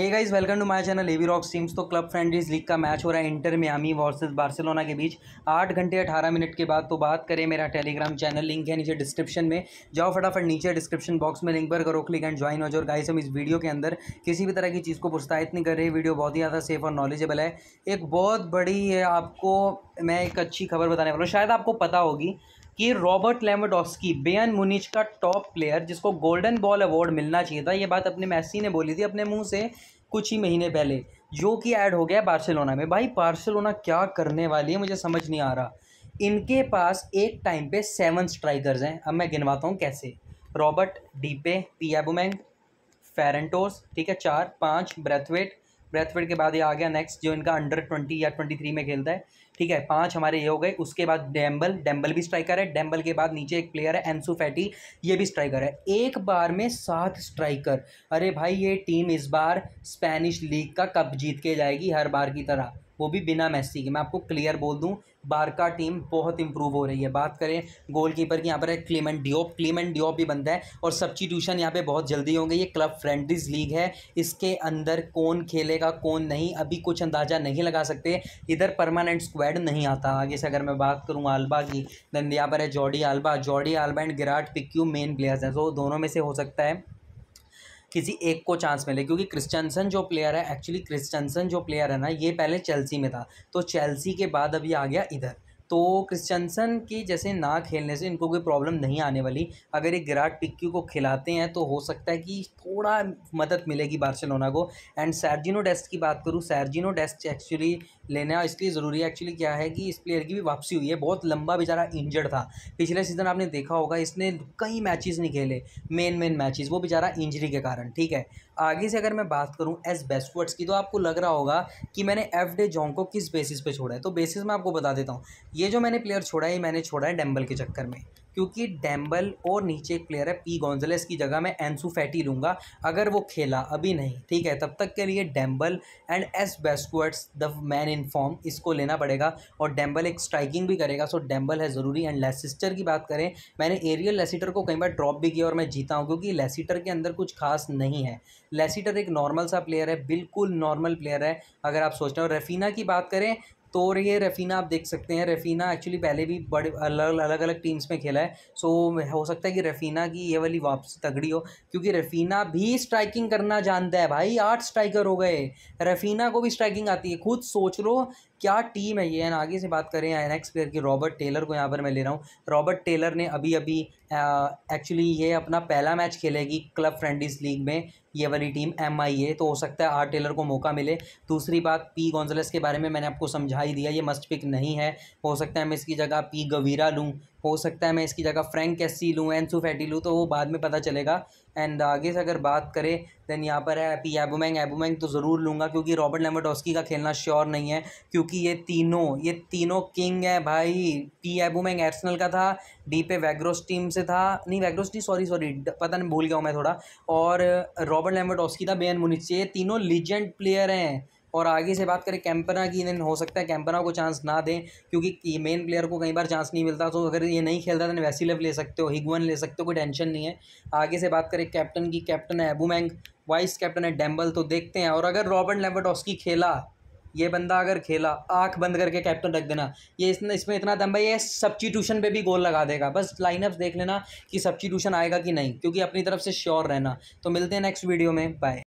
hey guys welcome to my channel AV rock teams तो club friendlies league का match हो रहा है इंटर मियामी वर्सेस बार्सिलोना के बीच आठ घंटे अठारह मिनट के बाद तो बात करें मेरा टेलीग्राम चैनल लिंक है नीचे डिस्क्रिप्शन में जाओ फटाफट नीचे डिस्क्रिप्शन बॉक्स में लिंक पर करो क्लिक एंड ज्वाइन हो जाओ गाइस हम इस वीडियो के अंदर किसी भी तरह की चीज़ को प्रोत्साहित नहीं कर रहे वीडियो बहुत ही ज़्यादा सेफ और नॉलेजेबल है एक बहुत बड़ी है आपको मैं एक अच्छी खबर बताने वाला हूँ शायद आपको पता होगी कि रॉबर्ट लेमेडोस्की बेन मुनिच का टॉप प्लेयर जिसको गोल्डन बॉल अवार्ड मिलना चाहिए था ये बात अपने मैसी ने बोली थी अपने मुंह से कुछ ही महीने पहले जो कि ऐड हो गया बार्सिलोना में भाई बार्सिलोना क्या करने वाली है मुझे समझ नहीं आ रहा इनके पास एक टाइम पे सेवन स्ट्राइकर्स हैं अब मैं गिनवाता हूँ कैसे रॉबर्ट डीपे पियाबुमेंग फेरेंटोस ठीक है चार पाँच ब्रेथवेट ब्रेथवेट के बाद ये आ गया नेक्स्ट जो इनका अंडर ट्वेंटी या ट्वेंटी थ्री में खेलता है ठीक है पाँच हमारे ये हो गए उसके बाद डैम्बल डैम्बल भी स्ट्राइकर है डैम्बल के बाद नीचे एक प्लेयर है एंसू फैटी ये भी स्ट्राइकर है एक बार में सात स्ट्राइकर अरे भाई ये टीम इस बार स्पेनिश लीग का कप जीत के जाएगी हर बार की तरह वो भी बिना मैसी के मैं आपको क्लियर बोल दूं का टीम बहुत इंप्रूव हो रही है बात करें गोलकीपर की यहाँ पर है क्लीमेंट डिओप क्लीमेंट डिओप भी बनता है और सब्सिट्यूशन यहाँ पे बहुत जल्दी होंगे ये क्लब फ्रेंडलीज लीग है इसके अंदर कौन खेलेगा कौन नहीं अभी कुछ अंदाज़ा नहीं लगा सकते इधर परमानेंट स्क्वायर एड नहीं आता आगे से अगर मैं बात करूँ आलबा की देन यहाँ पर है Jordi Alba Jordi Alba and Gerard Pique main players हैं सो दोनों में से हो सकता है किसी एक को चांस मिले क्योंकि क्रिस्टनसन जो प्लेयर है एक्चुअली क्रिस्टनसन जो प्लेयर है ना ये पहले चेल्सी में था तो चेल्सी के बाद अभी आ गया इधर तो क्रिश्चनसन की जैसे ना खेलने से इनको कोई प्रॉब्लम नहीं आने वाली अगर ये गिराट पिक्यू को खिलाते हैं तो हो सकता है कि थोड़ा मदद मिलेगी बार्सिलोना को एंड सैरजिनो डेस्ट की बात करूँ सैरजिनो डेस्ट एक्चुअली लेना इसलिए ज़रूरी है एक्चुअली क्या है कि इस प्लेयर की भी वापसी हुई है बहुत लंबा बेचारा इंजर्ड था पिछले सीज़न आपने देखा होगा इसने कई मैचेस नहीं खेले मेन मेन मैचेस वो बेचारा इंजरी के कारण ठीक है आगे से अगर मैं बात करूँ एस बेस्टवर्ड्स की तो आपको लग रहा होगा कि मैंने एफ डे जॉन्ग को किस बेसिस पे छोड़ा है तो बेसिस मैं आपको बता देता हूँ ये जो मैंने प्लेयर छोड़ा है मैंने छोड़ा है डैम्बल के चक्कर में क्योंकि डैम्बल और नीचे एक प्लेयर है पी गोंजलेस की जगह मैं एंसू फैटी लूँगा अगर वो खेला अभी नहीं ठीक है तब तक के लिए डैम्बल एंड एस बेस्कुअर्ट्स द मैन इन फॉर्म इसको लेना पड़ेगा और डैम्बल एक स्ट्राइकिंग भी करेगा सो डैम्बल है ज़रूरी एंड लेसिस्टर की बात करें मैंने एरियल लेसिटर को कई बार ड्रॉप भी किया और मैं जीता हूँ क्योंकि लेसिटर के अंदर कुछ खास नहीं है लेसिटर एक नॉर्मल सा प्लेयर है बिल्कुल नॉर्मल प्लेयर है अगर आप सोच रहे हो रेफीना की बात करें तो और ये रेफीना आप देख सकते हैं रेफीना एक्चुअली पहले भी बड़े अलग अलग अलग टीम्स में खेला है सो हो सकता है कि रेफीना की ये वाली वापसी तगड़ी हो क्योंकि रेफीना भी स्ट्राइकिंग करना जानता है भाई आठ स्ट्राइकर हो गए रेफीना को भी स्ट्राइकिंग आती है खुद सोच लो क्या टीम है ये एंड आगे से बात करें एन एक्स प्लेयर की रॉबर्ट टेलर को यहाँ पर मैं ले रहा हूँ रॉबर्ट टेलर ने अभी अभी एक्चुअली ये अपना पहला मैच खेलेगी क्लब फ्रेंडीज लीग में ये वाली टीम एम आई ए तो हो सकता है आर टेलर को मौका मिले दूसरी बात पी गोंजलेस के बारे में मैंने आपको समझा ही दिया ये मस्ट पिक नहीं है हो सकता है मैं इसकी जगह पी गवीरा लूँ हो सकता है मैं इसकी जगह फ्रैंक कैसी लूँ एनसू फैटी लूँ तो वो बाद में पता चलेगा एंड आगे से अगर बात करें देन यहाँ पर है पी एबोमैंग एबोमैंग तो ज़रूर लूँगा क्योंकि रॉबर्ट लेमोडोस्की का खेलना श्योर नहीं है क्योंकि ये तीनों ये तीनों किंग है भाई पी एबोमैंग एर्सनल का था डी पे वैग्रोस टीम से था नहीं वैग्रोस नहीं सॉरी सॉरी पता नहीं भूल गया हूँ मैं थोड़ा और रॉबर्ट uh, लेमोडोस्की था बेन मुनिच ये तीनों लीजेंड प्लेयर हैं और आगे से बात करें कैंपना की हो सकता है कैंपना को चांस ना दें क्योंकि मेन प्लेयर को कई बार चांस नहीं मिलता तो अगर ये नहीं खेलता तो वैसीलव ले सकते हो हिगवन ले सकते हो कोई टेंशन नहीं है आगे से बात करें कैप्टन की कैप्टन है एबूमैंग वाइस कैप्टन है डैम्बल तो देखते हैं और अगर रॉबर्ट लेवटॉस्की खेला ये बंदा अगर खेला आंख बंद करके कैप्टन रख देना ये इसने इसमें इतना दम भाई ये सब्सटीट्यूशन पे भी गोल लगा देगा बस लाइनअप्स देख लेना कि सब्सटीट्यूशन आएगा कि नहीं क्योंकि अपनी तरफ से श्योर रहना तो मिलते हैं नेक्स्ट वीडियो में बाय